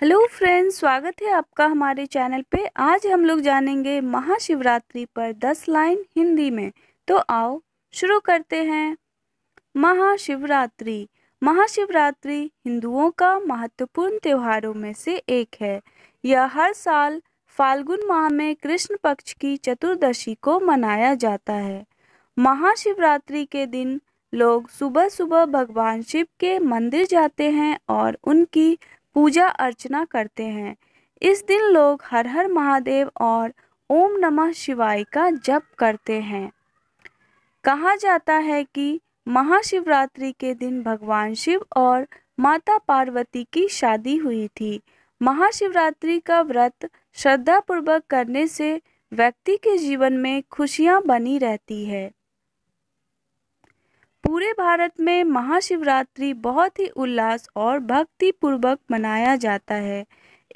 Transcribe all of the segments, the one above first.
hello friends स्वागत है आपका हमारे चैनल पे आज हम लोग जानेंगे महाशिवरात्रि पर दस लाइन हिंदी में तो आओ शुरू करते हैं महाशिवरात्रि महाशिवरात्रि हिंदुओं का महत्वपूर्ण त्योहारों में से एक है यह हर साल फाल्गुन माह में कृष्ण पक्ष की चतुर्दशी को मनाया जाता है महाशिवरात्रि के दिन लोग सुबह सुबह भगवान शिव के मंदिर जाते हैं और उनकी पूजा अर्चना करते हैं इस दिन लोग हर हर महादेव और ओम नमः शिवाय का जप करते हैं कहा जाता है कि महाशिवरात्रि के दिन भगवान शिव और माता पार्वती की शादी हुई थी महाशिवरात्रि का व्रत श्रद्धा पूर्वक करने से व्यक्ति के जीवन में खुशियां बनी रहती है पूरे भारत में महाशिवरात्रि बहुत ही उल्लास और भक्ति पूर्वक मनाया जाता है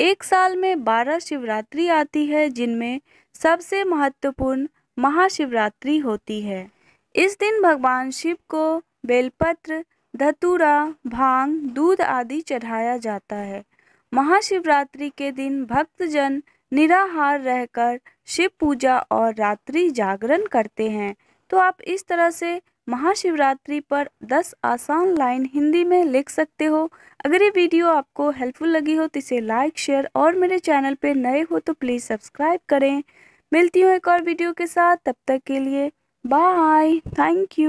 एक साल में बारह शिवरात्रि आती है जिनमें सबसे महत्वपूर्ण महाशिवरात्रि होती है इस दिन भगवान शिव को बेलपत्र धतूरा भांग दूध आदि चढ़ाया जाता है महाशिवरात्रि के दिन भक्तजन निराहार रहकर शिव पूजा और रात्रि जागरण करते हैं तो आप इस तरह से महाशिवरात्रि पर 10 आसान लाइन हिंदी में लिख सकते हो अगर ये वीडियो आपको हेल्पफुल लगी हो तो इसे लाइक शेयर और मेरे चैनल पे नए हो तो प्लीज़ सब्सक्राइब करें मिलती हूँ एक और वीडियो के साथ तब तक के लिए बाय थैंक यू